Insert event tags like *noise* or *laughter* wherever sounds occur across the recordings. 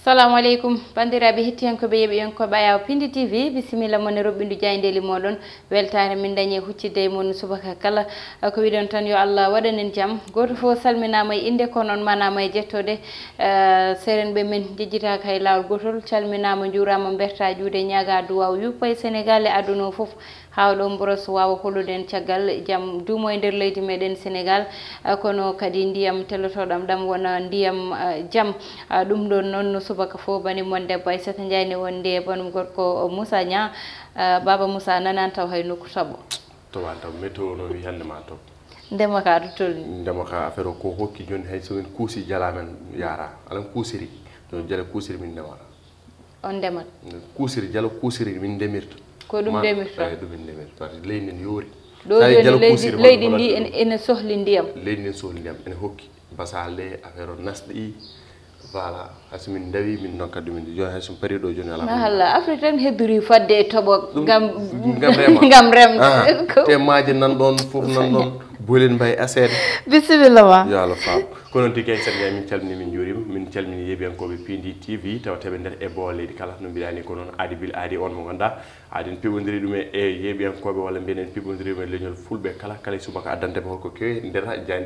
assalamu aleykum bandiraɓe hettiyankoɓe yeeɓiyankoɓe ayaw pindi tv bisimilla moone roɓɓindu diayndeli moɗon weltare min dañe huccidde e moon subaka kala ko wiɗon tan yo allah waɗanen jaam goto fof salminama e inde ko noon manama e jettode seren ɓe min jejjitaka e lawol gotol calminama juurama berta juuɗe ñaaga duwa yuppa e sénégal e aduna o foof hawɗo mbros wawa holluden caggal jaam duumo e nder leydi meɗen sénégal kono kadi ndiyam tellotoɗam ɗam wona ndiyam jaam ɗum ɗon noon subaka fo bani mon debbo aissata diayne wonde e banum gorko moussa nia baba moussa nanani taw hay nokku toɓo to taw météo no wi hannde ma to ndema ka tolni ndema ka affaire o ko hokki joni hay somin kuusi jalamen yara alan kuusiri jala kuusiri min ndemata on ndemat kuusiri jala kuusiri min ndemirta ko ɗum ndemirtae eh, ɗum ndemir par e leydi ndin yoori ɗoleydi ndi ene sohli ndiyam leydi ndin sohli ndiyam ene hokki basale affaire o nasɗe i voilà haysi min dawi min nokkat ɗumin joni haysomi période o joni alaahalla afrique tan heddori fadde e toɓo gam gam remgam *laughs* remde ah, te maaje nan ɗon fof nan ɗon *laughs* Bulen Bay Ased. Bismillah. Ya Allah fam. non tigi sen saɗa min calmini min juurima min calmini yeeɓiyankoɓe pindi tv tawa der nder ebowa leydi kala no mbiɗani ko noon aadi bil aadi on mo ganduɗa aden piɓodiri ɗum e yeeɓiyankoɓe walla mbiyen en piɓodiri ɗum be e leñol fulɓe kala kala e subaka addanteɓe holko kewi nder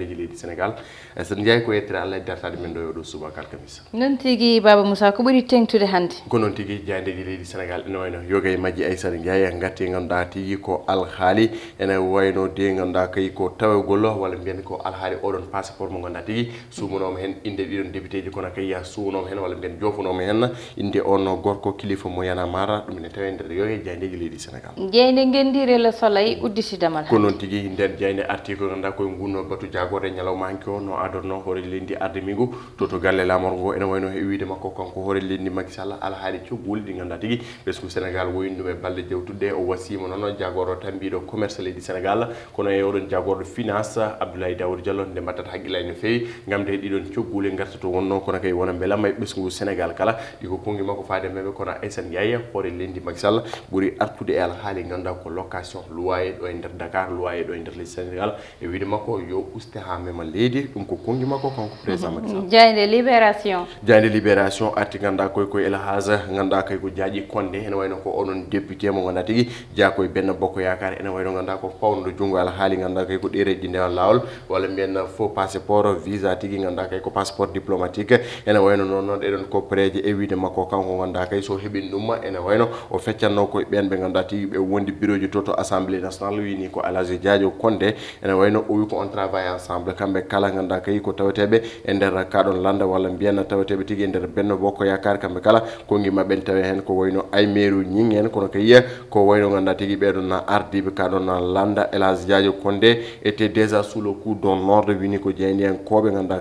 ji leydi sénégal e sen jeeyi ko yettere allah e dartade men ɗo e oɗo subaka alkamisa noon tigui baba Musa ko ɓuuri tengtude hande ko noon tigui jandeji leydi sénégal ene wayno yoga e majji aissata jeeya gatti ganduɗa tigui ko alhaali ene wayno de ganduɗa kayi ko taw fayogo lo wala mbiyen ko alhaali oɗon passeport mo ganduɗa tigui sumanoma hen inde ɗiɗon député ji kono kay ya sumanoma hen walla mbiyen jofanoma hen inde onno gorko kilifa moyana mara ɗum ne tawe nder jande jayndeji leedi senegal jeyde guendire le soleil damal ko noon tigui nden jaynde arti ko ganduɗa koye batu jagore nyalaw manki o no adonno hoore leydi ardemigu to to galle la morgo ene wayno e wiide makko kanko hore leydi makki sala alhaali ci ɗi ganduɗa tigi besku senegal woyni ɗum e balɗe o wasima nono jagoro tambido commerce leedi senegal kono e oɗon jagoro finance abdoulaye daoud diallo de mbaddata haqqillay no fey ngam de ɗiɗon coggule gartato wonno kono kay wona beelamma may ɓesgu senegal kala diko kongi mako faade meɓe kono aissane yaya hore lendi macky sall ɓuuri artude el alhaali ganduɗa ko location loyer do e nder dakar loyer do e nder senegal sénégal e wiide mako yo uste ha meme leydi dum ko kongi makko kanko président macky sall mhm. jaynde libération jaynde libération arti koy koy el haza ganduɗa kay ko jaji konde en wayno ko onon député mo ganduɗa tigi jaa koye benna bokko yakar en wayno ganduɗa ko pawnoɗo junggo alhaali ganduɗa kay ko de guereji nder lawol walla mbiyen faux passeport visa tigi ganduɗa kay ko passeport diplomatique ene wayno noon noon ɗeɗon copareji e wiide makko kanko ganduɗa kay so heeɓin ɗum ene wayno o feccanno koye ɓen ɓe ganduɗa tigi ɓe wondi bureau ji to to assemblée nationale wini ko alaji diadio konde ene wayno o wi ko on travaille ensemble kamɓe kala ganduɗa kay ko taweteɓe e nder kaɗon landa walla mbiyen taweteɓe tigi e nder benno bokko yakar kamɓe kala kongi mabɓe tawe hen ko wayno aymeru ñing hen kono kayiya ko wayno ganduɗa tigi ɓeɗon ardiɓe kaɗon landa elaji diadio konde e était déjà sous le coup d'un ordre unique ko jeyndien Kobe ganduɗa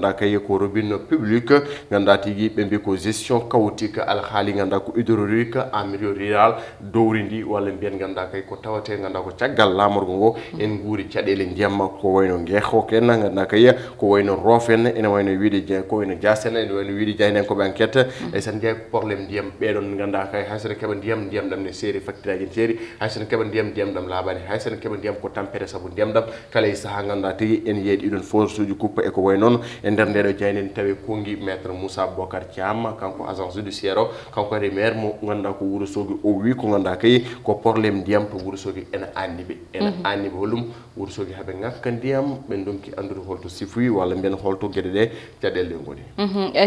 ganda kaye ko robine public ganda tigi ɓe be ko gestion chaotique alhaali ganda ko hydraulique en milieu rural dowrindi walla mbiyen ganda kay ko tawate ganda ko caggal lamorgo go en nguri caɗele ndiam ko wayno ngexo ken ganda kay ko wayno rofen ene wayno wiide je ko wayno jasen ene wayno wiide jeynen ko banquette e je problème probléme ndiyam ɓeɗon ganda kay hasere keeɓa ndiyam ndiyam ɗam ne seri facture aji ne seeri haysene ndiam ndiyam ndiyam ɗam laaɓani haysene keeɓa ndiyam ko tampere saabu ndiyam ɗam kala e saaha ganda tigi ene yedi don force uji e ko way noon e nder ndeɗo jaynen tawi kongi maître moussa bocar thiam kanko agent judiciaire o kanko re maire mo ganduɗa ko wurosogi o wi ko ganduɗa kayi ko probléme ndiyam to wurosogi ene anniɓe ene anniɓe hollum wurosogi haaɓe ngakka ndiyam ɓe donki andude holto sifuyi walla mbiyen holto gueɗe ɗe caɗele goni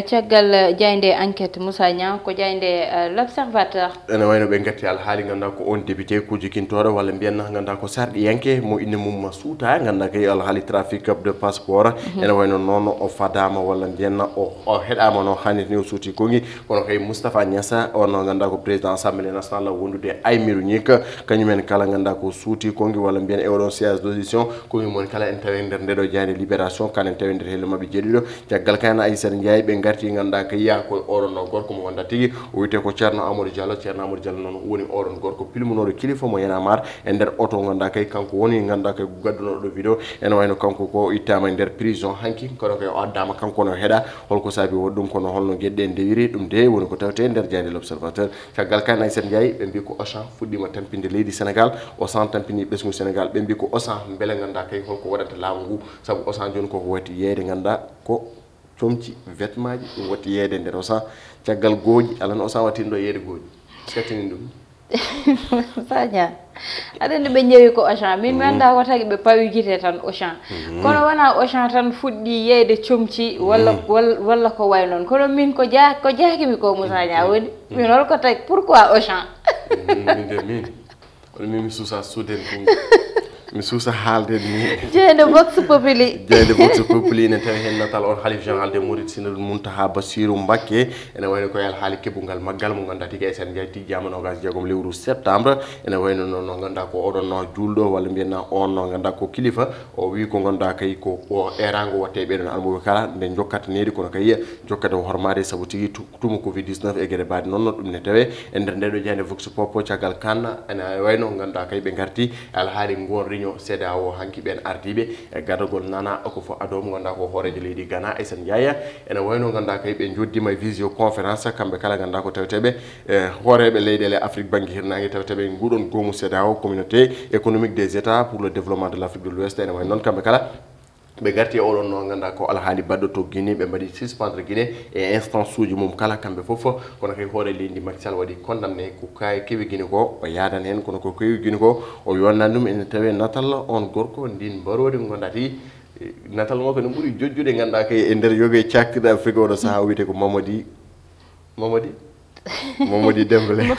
caggal jaynde enquête eh, moussa niang ko jaynde l' observateur ene wayno ɓe gatti alhaali ganduɗa ko on député kuji kintoɗo walla mbiyen ganduɗa ko sarɗi yanke mo inne mum suuta ganduɗa kayi alhaali trafic de passeport mhm. ene wayno of fadama walla ndenna o o heɗama no hannit ni o suuti gongi kono kay moustapha niassa on no ganduɗa ko président assemblé national wondude aymiru ñik kañumen kala ganduɗa ko suuti kungi walla mbiyen e oɗon siége d' audition komi mon kala en tawe nder ndeɗo jeyde libération kan en tawe nder hello mabɓe jeeɗiɗo caggal kayna aissata ndiaye ɓe garti ganduɗa ka yiya koye oɗon no gorko mo wonda tigui o wiyete ko ceerno amadou diallo ceerno amadou diallo noon woni oɗon gorko pilmunoɗo kilifa mo yanamar e nder oto ganduɗa kay kanko woni ganduɗa kay wayno kanko ko e nder prison hanki kono koye addama kanko no heɗa holko saabi woɗ ɗum kono holno gueɗɗe dewiri ɗum de woni ko tawte nder jandi l' observateur caggal kan aset ndiaye ɓe mbi ko ocean fuɗɗima tampinde leydi sénégal ocean tampini ɓesgu sénégal ɓe mbi ko ocean beele ganduɗa kay holko waɗata laamu ngu saabu ocean joni koko wati yeyde ganduɗa ko comci vêtement ji ɗum watti yeyde nder ocean caggal gooƴi alano ocean wattino ɗo yeyde gooƴi skatinin ɗum *laughs* sadia aɗanndi ɓe njewi ko ochan min mi mm. annda ko tagi ɓe pawigite tan ochan mm-hmm. kono wona ochan tan fuɗɗi yeyde comci walla mm. walla ko way noon kono min ko ja ko jaakimi ko moussadia mm-hmm. woni mm-hmm. min holko tagi pourquoi ochan min de min kono min mi suusa suudel *laughs* ɗum mi halde haalde ni *laughs* jeyde vox populi jeyde vox populi ene tawi hen natal on haalif général de mourid sinal mountaha basiru mbakke ene wayno koye halike bungal maggal mo ganduɗa tigay sen jeyati jamanogas jeegom lewru septembre ene wayno noon no ganduɗa ko oɗon no julɗo walla mbiyenna on no ganduɗa ko kilifa o wi ko ganduɗa kay ko o erago watte ɓeɗon almuɓe kala nde jokkatanedi kono kay jokkata hormare saabu tigui tuma covid 19 e gueɗe baade noon no ɗum ne tawe e nder ndeɗo jeyde vox popo caggal kanne ene wayno ganduɗa kay ɓe garti alhaali réunion CEDEAO hanki ɓen ardiɓe e gadagol nana ko fo mo ganduɗa ko hooreje leydi gana sen yaya ene wayno ganduɗa kay ɓe joddima e visio conférence kamɓe kala ganduɗa ko tawteɓe e hooreɓe leyɗele afrique banggue hirnangue tawteɓe nguɗon gomu CEDEAO communauté économique des états pour le développement de l' afrique de l'ouest ene way noon kamɓe kala ɓe garti e oɗon noon ganduɗa ko alhaali baɗɗo to guiné ɓe mbaɗi suspendre guiné e instance uji mum kala kamɓe foof kono kay hoore leydi macisal waɗi condamné ko kay kewi guine ko o yadan hen kono ko kewi guine ko o yonnani ɗum ene tawe natal on gorko ndin mbarode gonɗati natal ngo kono ɓuuri jojjude ganduɗa kay e nder yoge cakkiɗa afrique oɗo saaha o wiyete ko mamadi mamadi *laughs* mamadi dembele *laughs*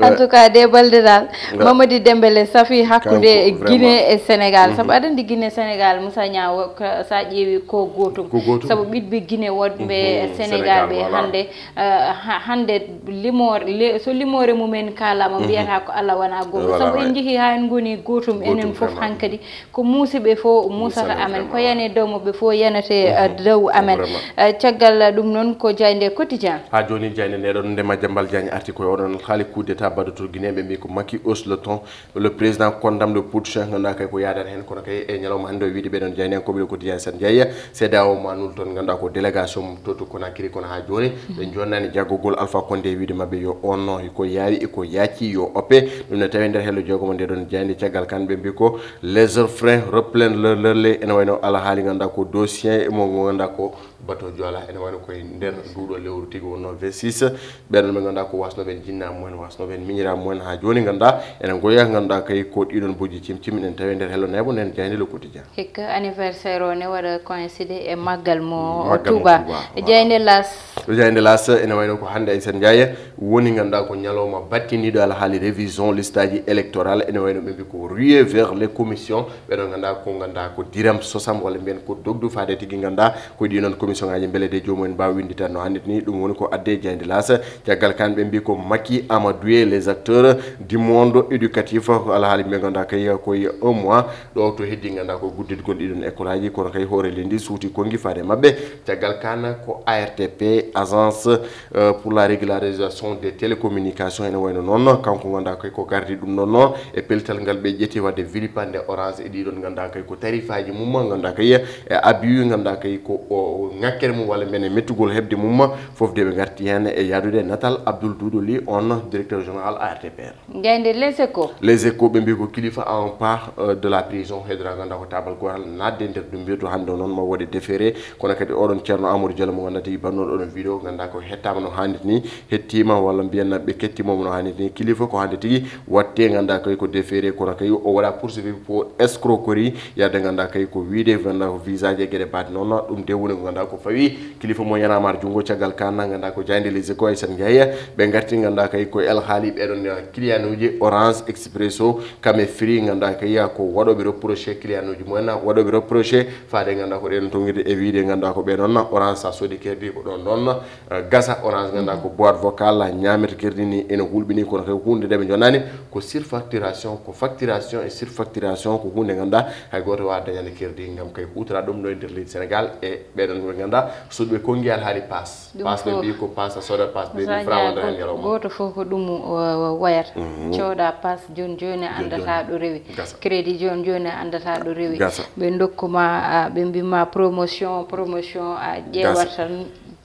en tout cas des baldedal mamadi dembele safi hakkude guine e sénégal saabu mm-hmm. aɗa andi guine sénégal moussa ñaw sa ƴeewi ko gotum saabu ɓiɗɓe guine wodɓe mm-hmm. sénégal ɓe hande euh, hande limor so limore mumen kalama mm-hmm. mbiyata ko allah wona gotum saabu en jeehi ha en goni gotum enen foof hankkadi ko musiɓe fo musata amen ko yane dowmoɓe fo yanate euh, dow amen euh, caggal ɗum noon ko diayde quotidien ha joni diayde nɗeɗon ndema jambal diagne arti koye oɗon haali kudeta État baɗoto guine ɓe mbi ko makki hausse le ton le président condamne le putsch hein, ganduɗa kay ko yadata hen kono kay e wiide be non wiiɗi ko bi ko quotidien sen jeeya c'est o ma nul toon ko délégation mum toto konakiri kono ha joni mm-hmm. ɓe jonnani jaggogol alpha condé wiide mabɓe yo onno ko yaawi ko yaati yo oppe ɗum ne tawi nder hello jogomo nde ɗon jeyde caggal kamɓe mbi ko les heures frein le leur leur ley wayno ala hali ganda ko dossier mo ganda ko bato joola ene wayno koye nder duuɗo lewru tigi wonno 26 ɓenɗon ɓe ganduɗa ko wasnoɓen jinnamu wasno ben minira mumen ha joni ganduɗa enen goya ganduɗa kay ko ɗiɗon boji cimcimi en tawi nder hello nebo nen jani le quotidien hikka anniversaire o ne waɗa coïncide e maggal mo o touba jeyde las jeyde las ene wayno ko hannde aysen ndiaye woni ganduɗa ko ñalawma battiniɗo alhaali révision liste aji électoral ene wayno ɓe mbi ko rué vers les commissions ko ganduɗa ko diram sosam walla mbiyen ko dogdu faade tigui ganduɗa ko ɗinon commission ngaji beelede jomumen mbawa winditan no hannit ni dum woni ko adde diandi las caggal kanɓe mbi ko makki amadoué les acteurs du monde éducatif ala alhaali ɓe ganduɗa kay ko un mois do to heddi ganduɗa ko gudditgol ɗiɗon école aji kono kay hore lendi suuti kongi faade mabɓe caggal ko artp agence euh, pour la régularisation des télécommunications en wayno noon kanko ganduɗa kay ko gardi dum non non e peltal ngal ɓe ƴetti wadde vilipande orange e ɗiɗon ganda kay ko tarifaji mum ganduɗa kay e abus ganda kay ko ŋakkere mum wala mbiyen metugol hebde mum fof de be garti heen e yadude natal abdoul doudoli on directeur général artpr jeyde les éco les éco ɓe mbi ko kilifa à un euh, de la prison heydora ganda ko tabal gotal natde nder ɗum mbiyeto hannde o noon ma waɗi déféré kono kadi odon cerno amadou dialo mo gandata bannoɗo odon vidéo ganda ko hettama no hannit ni hettima walla mbiyen ketti mom no hannit ni kilifa ko hannde tigi watte ganda kay ko déféré kono kay o waɗa poursuivre pour escroquerie yaade ganda kay ko wiide ganda ko visa je gueɗe baade non dum de woni ganda ko fawi kilifa mo yanamar jungo caggal kanna ganda ko jayde les écoles sen jeeya ɓe ganda kay el Khalib. ɓeɗon client ya uji orange expresso kame free ganda kaya ko waɗoɓe proche client uji wado waɗoɓe proche. faade ganda ko ɗen tongirde e wiide ganda ko ɓeɗon orange sa sodi kerdi ko ɗon uh, gasa orange ganda ko boîte vocal ñamirta kerdi ni ene hulɓini kono kay hunde ndeɓe jonani ko surfacturation ko facturation e surfacturation ko hunde ganda hay goto wawa dañande kerdi gam kay hutora ɗum ɗo e nder leydi sénégal e ɓe ngannda so ɓe konngi alhaali pass pass ɓe mbii ko pass a sooda pass ɓe ɓe fra wonda heen ñalawma gooto fof ko ɗum uh, wayata mhm. cooda pass jooni jooni a anndataa ɗo rewi crédit jooni jooni a anndataa ɗo rewi ɓe ndokkuma ɓe mbima promotion promotion a ƴeewat tan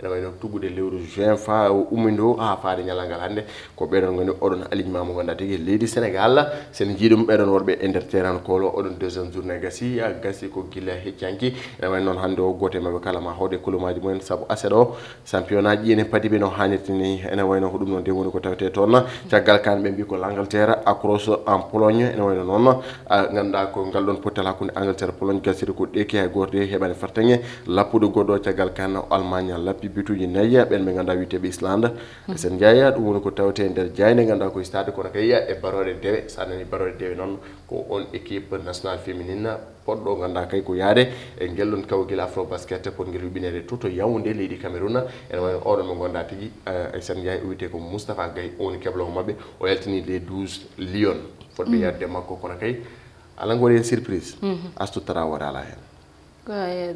ene wayno tuggude lewru juin fa ummi o ha faade ñalangal hannde ko ɓeɗon goni oɗon alignement mo ganda tigi leydi sénégal sen jiiɗum ɓeɗon worɓe e nder terrain kolo oɗon deuxiéme journée gasi gasi ko guila heccanki ene way noon hannde o goto mabɓe kala ma hawde kolomaji mumen saabu aset o championnat ji ene padiɓe no hannirta ni ene wayno ko ɗum noon de woni ko tawete toon caggal kan ɓe mbi ko l' angleterre en pologne ene wayno noon ganduɗa ko ngal ɗon pottal hakkude angleterre pologne gasiri ko ɗeki hay e goto de heɓani fartaŋe lappude goɗɗo caggal kan allemagne lappi bituji naya ɓen ɓe ganduɗa islanda islande hmm. sen jaya ɗum woni ko tawte e nder jayne ganduɗa ko stade ko ka e barore dewe sa ni dewe non ko on équipe national feminina. poddo nganda kay ko yaade e kaw gila afro basket pour ngel yuɓinede tuto yawnde leedi leydi cameroun ene wayo oɗon mo ganduɗa tigi aysan e sen jaya wite ko moustapha gaye woni keblawo mabɓe o yaltini les 12 lion fotɓe hmm. yadde makko ko kay ala ngo e surprise hmm. astu tara wara la hen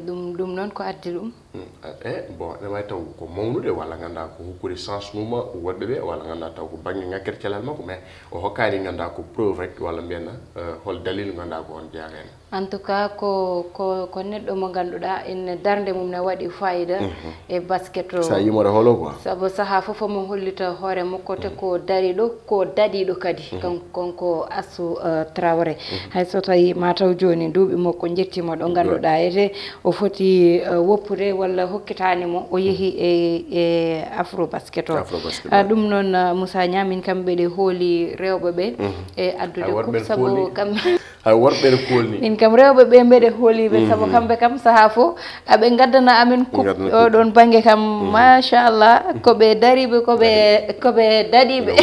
dum e, dum non ko addi dum e bon ne wawi taw ko mawnude walla ngannda ko hokkude changement woɓɓe ɓe walla ngannda taw ko baŋnge ŋakkere celal makko mais o hokkaani ngannda ko preuve rek walla mbiyenna eh, hol dalil ngannda ko on jeyaka en en tout cas ko ko ko neɗɗo mo ngannduɗa ene darnde mum ne waɗi fayida hmm, hmm. e basket o sa yimore holo quoi sabu sahaa fof omo hollita hoore mokkote ko dari ɗo ko daɗiɗo kadi kanko assou trawre hay so tawi mataw jooni duuɓi makko jettima ɗo ngannduɗa ete o foti woppude walla hokkitaani mo o yehi e e afrobasket o ah, ɗum noon ah, moussa ñamin kamɓe ɗe hooli rewɓe ɓe mhm. e addude coupe sabu kam *laughs* ay worbe de koolni min mm-hmm. kam rewbe be ɓe holi be sabo kambe kam sahafu abe aɓe gaddana amin coup don bange kam mm-hmm. Allah mm-hmm. ko be be dari ko be ko be dadi be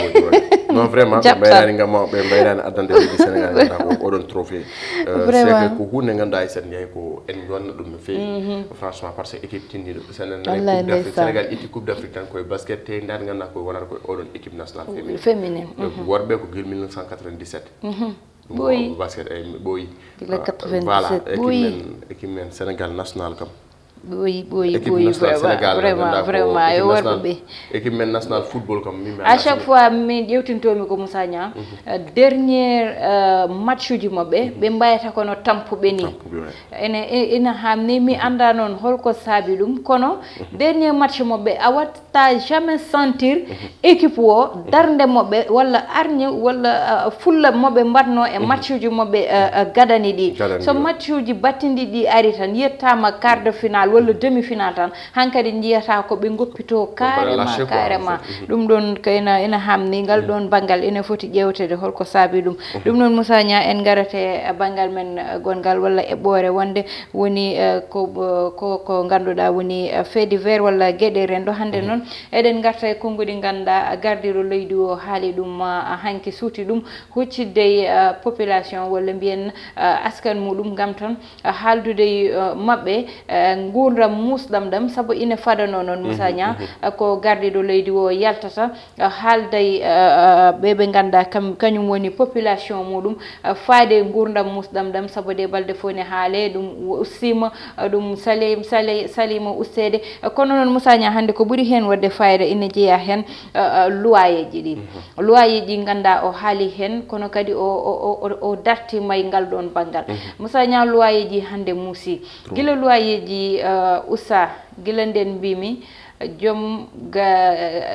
non vraiment *laughs* be dari ngam be mbayrani addande leydi sénégal ganda *laughs* ko don trophée euh, c'est ko hu ne ngandaay sen jeeyi ko en don ɗum no feewi franchement parce ce que équipe tinniɗo senenaaafrique sénégal itti coupe d' afrique tan koye basket te ndaade ko koye ko o don équipe nationale féminine féminine worbe ko 1997 booy basket ay booy. di la 97 booy voilà équipe men équipe men Sénégal national kam. oui oui équipe oui vraiment vraiment vraiment yo warɓe ɓe équipe men national football kam mimi à chaque fois min ƴewtintomi ko moussa niam dernier match uji maɓɓe ɓe mbayata kono tampuɓe ni ene ina hamni mi anda noon holko saabi ɗum kono dernier match maɓɓe a watta jamais sentir mhm. équipe o mhm. darde maɓɓe walla arñe walla eh, fulla maɓɓe mbatno e mhm. match uji maɓɓe gadani ɗi so match uji battinɗi il y a un quart de finale walla demi final tan hankkadi jiyata ko ɓe goppito karema karema ɗum ɗon kena ina hamni ngal ɗon banggal ina foti ƴewtede holko saabi ɗum ɗum noon moussa ña en garate banggal men eh, gongal walla e ɓoore wonde woni eh, ko ko ngannduɗa woni eh, feedi vert walla gueɗe rendo hannde noon eɗen garta e konngudi ngannduɗa gardiro leydi o haali ɗum hanki suuti ɗum huccidde population walla mbiyen askan muɗum ngam ton haaldude maɓɓe ngu gurdam musɗam ɗam saabu ina faɗano noon moussa ña mhm, mhm. ko garɗiɗo leydi o yaltata haalday ɓeɓe ganda kam kañum woni population muɗum faade gurdam musɗam ɗam saabu de balɗe fo ne haale ɗum ussima ɗum salim salima ustede kono noon moussa ña hannde ko ɓuuri hen wadde fayida ina jeeya hen luwayeji ɗi mhm. luwayeji ganda o haali hen kono kadi o o dartimay ngal ɗon banggal moussa ña luwayeji hannde muusi gila luwayeji uh, ussa Guilene Ndoye mi joom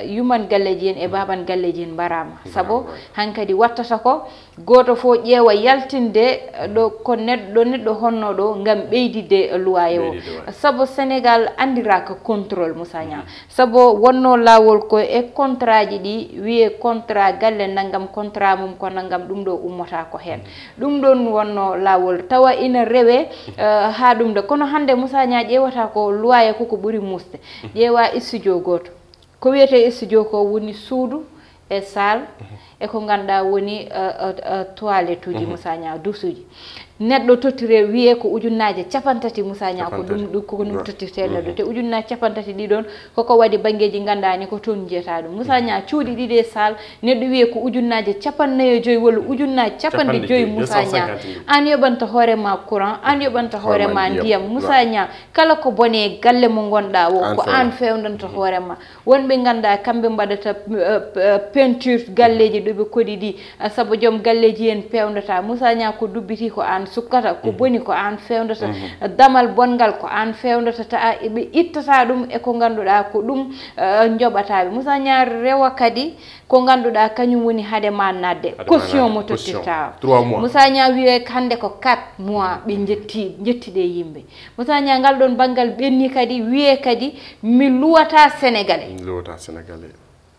yuman galleji en e baaban galleji en mbarama saabu hankkadi wattata ko goto fo ƴeewa yaltinde ɗo ko neɗɗo neɗɗo honno ɗo gam ɓeydidde luwaye o saabu sénégal andiraka contrôle moussa ñam mm-hmm. saabu wonno lawol ko e contrat ji ɗi wiye contrat galle naggam contrat mum ko naggam ɗum ɗo ummata ko hen mm-hmm. ɗum ɗon wonno lawol tawa ina rewe *laughs* ha ɗum ɗo kono hande moussa ña ƴeewata ko luwaye koko ɓuuri musde ƴeewa *laughs* E studio gooto ko wiyete e studio ko woni suudu e salle mhm. eko ngannduɗaa woni e, e, e, toilette uji mhm. moussa ñaw dusuji neɗɗo tottire wiye ko ujunnaaje capantati moussa ñaw ko ɗum ɗ koko ɗum tottirteeɗo ɗo mhm. te ujunnaaje capantati ɗiɗon koko waɗi banggeeji nganndaani ko toon jiyataa ɗum moussa ñaw mhm. cuuɗi ɗiɗi e sal neɗɗo wiye ko ujunnaaje capannayo joyi walla ujunnaaje capanɗe joyi moussa ñaw aan yoɓanta hoore ma courant aan yoɓanta hoore ma ndiyam moussa ñaw kala ko bone e galle mo ngonɗaa o ko aan fewndanta hoore ma wonɓe nganndaa kamɓe mbaɗata peinture galleeji ɗoɓe koɗi ɗi saabu joom galleji hen pewdata moussa ña ko dubbiti ko an sukkata ko mhm. boni ko an fewdata mhm. damal bongal ko an fewdata taa ɓe ittata ɗum eko ganduɗa ko ɗum eh, joɓataɓe moussa ña rewa kadi ko ganduɗa kañum woni haade ma nadde caution mo tottirta moussa ña wiye hande ko 4 mois ɓe jetti jettiɗe yimɓe moussa ña ngal ɗon banggal ɓenni kadi wiye kadi mi luwata sénégalais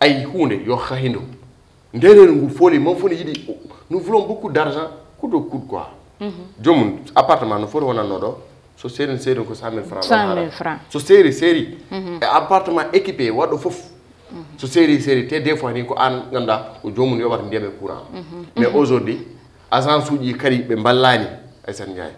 ay hunde yo hahindo ndenen ngu foli mon fone yidi nous voulons beaucoup d'argent argent kuɗo kuɗ quoi mhm. jomum appartement no foti wonanno ɗo so seeri seeri ko 100000 francs 100000 francs so seri seri mhm. e appartement équipé waɗo fof mhm. so seri seri té des fois ni ko an ganduɗa o jomum yo ndiyam e courant mais aujourd'hui agence uji kari be ballani aysan ndiaye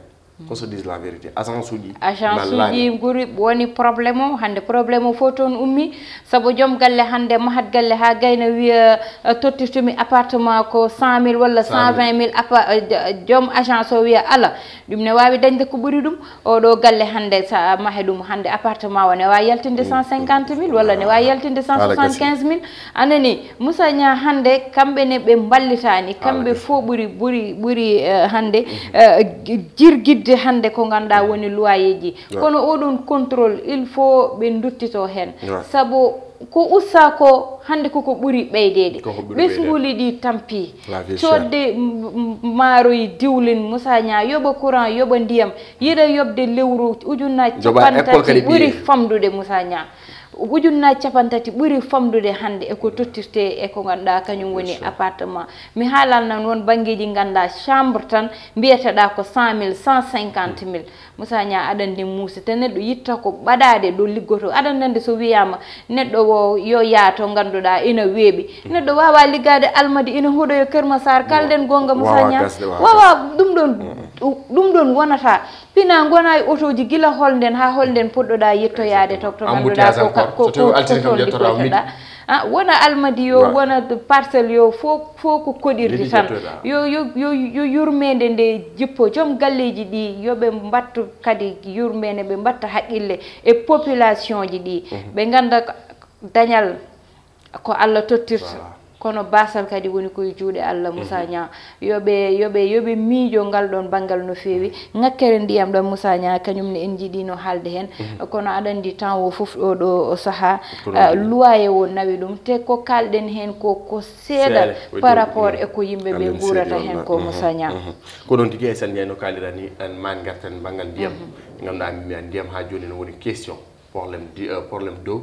qu'on se dise la vérité agence uji agence uji guri woni probléme o hande probléme o fof toon ummi saabu joom galle hande mahat galle ha gayna wiya eh, tottirtumi appartement ko 100 mille walla 120 mille appa eh, eh, joom agence o wiya ala ɗum ne wawi dañde ko ɓuuri ɗum oɗo galle hande sa mahe ɗum hande appartement o ne wawi yaltinde 150 mm. mille walla ne wawi yaltinde 175 mille anani moussa ña hande kamɓe ne ɓe ballitani kamɓe fo ɓuuri ɓuuri ɓuuri hande mm-hmm. jirguid jiɗde hannde ko ngannduɗaa mm. woni loyeji kono oɗon contrôle il faut ɓe duttitoo heen sabu ko ussaa ko hannde koko ɓuri ɓeydeede ɓesnguuli ɗi tampi codde maaroyi diwlin moussa ña yoɓa courant yoɓa ndiyam yiɗa yoɓde lewru ujunnaji capantati ɓuri famɗude moussa ña hujunnaji capantati ɓuri famdude hannde eko tottirte eko ngannduɗa kañum woni appartement mi haalalnan won banggueji ngannduɗa chambre tan mbiyeteɗa ko cent mille cent cinquante mille musa ña adande muuse te neɗɗo yitta ko ɓaɗade ɗo liggoto adandande so wiyama neɗɗo o yo yaa to ganduɗa ina weeɓi neɗɗo wawa liggade almadi ina huuɗoyo kermasar kalden gonga musa ña wawa ɗum ɗon mm, mm. ɗum ɗon wonata pina gona e auto ji gila holden ha holden poɗɗoɗa yettoyade tokto ganduɗa ko ko ko toldi koyeɗa Ah, wona almadi yo wona parcelle yo fo fof ko koɗirde tan yo yo yo yurmede nde jippo joom galleji ɗi yoɓe mbatta kadi yurmede ɓe mbatta haqqille e population ji ɗi uhm. ɓe ganda dañal ko allah tottirta voilà. kono basal kadi woni koye juuɗe allah moussa ña mhm. yoɓe yoɓe yoɓe miijo ngal ɗon banggal no feewi ŋakkere ndiyam ɗon moussa ña kañumne en jiiɗino haalde heen mhm. kono aɗa anndi temps o fof ɗo ɗo saha euh, luwaye wo nawi ɗum te ko kalɗen heen ko ko seeɗa par rapport e ko yimɓe ɓe guurata heen ko moussa ña mhm. ko ɗon tigi aysan e ndiya no kaalira ni an man gartan banggal ndiyam ngamɗa mbimi a ndiyam haa jooni no woni question problème euh, problème d' eau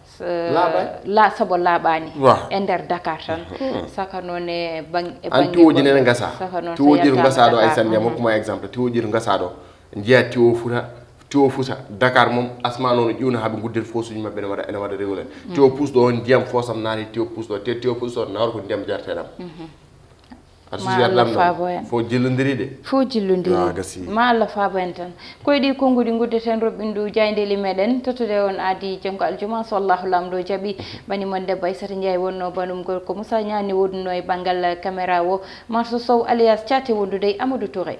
Eh, la sobo laaɓaani e ndeer dakar tan hmm. Hmm. saka noon e, e an tiwoji nene ngasaa tiwoji to ngasaa ɗo aysan ndiyam hokkuma exemple tiwoji to ngasaa ɗo njiya tiwo futa tiwo fusa dakar moom asma noon ƴiwna haa ɓe nguddir fosuji maɓɓe ne waɗa ene waɗa réwlen hmm. tiwo pus ɗo on ndiyam fosam naati tiwo pus ɗo te tiwo pus ɗo nawata ko ndiyam jareteɗam ma allah faaboyan fof jillodiri de fof jillodiri ma di faaboyan tan koye ɗi konngudi guddeten roɓɓindu jayndeli meɗen tottude on adi jenggo juma. so allahu lamɗo jaaɓi bani mon debbo aissata ndiaye wonno banum gorko e banggal caméra wo. marso sow alias cate wondude e amadou touré